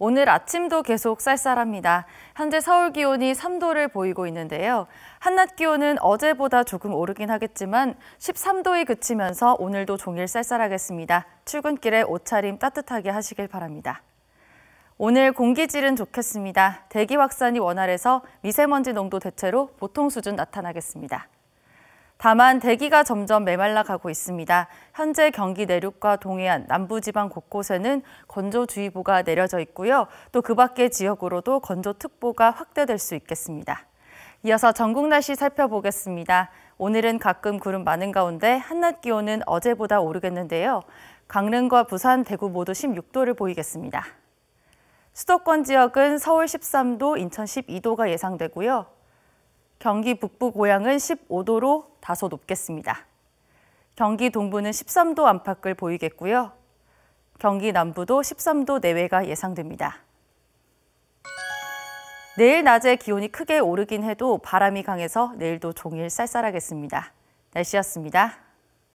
오늘 아침도 계속 쌀쌀합니다. 현재 서울 기온이 3도를 보이고 있는데요. 한낮 기온은 어제보다 조금 오르긴 하겠지만 13도에 그치면서 오늘도 종일 쌀쌀하겠습니다. 출근길에 옷차림 따뜻하게 하시길 바랍니다. 오늘 공기질은 좋겠습니다. 대기 확산이 원활해서 미세먼지 농도 대체로 보통 수준 나타나겠습니다. 다만 대기가 점점 메말라 가고 있습니다. 현재 경기 내륙과 동해안, 남부지방 곳곳에는 건조주의보가 내려져 있고요. 또 그 밖의 지역으로도 건조특보가 확대될 수 있겠습니다. 이어서 전국 날씨 살펴보겠습니다. 오늘은 가끔 구름 많은 가운데 한낮 기온은 어제보다 오르겠는데요. 강릉과 부산, 대구 모두 16도를 보이겠습니다. 수도권 지역은 서울 13도, 인천 12도가 예상되고요. 경기 북부 고향은 15도로 다소 높겠습니다. 경기 동부는 13도 안팎을 보이겠고요. 경기 남부도 13도 내외가 예상됩니다. 내일 낮에 기온이 크게 오르긴 해도 바람이 강해서 내일도 종일 쌀쌀하겠습니다. 날씨였습니다.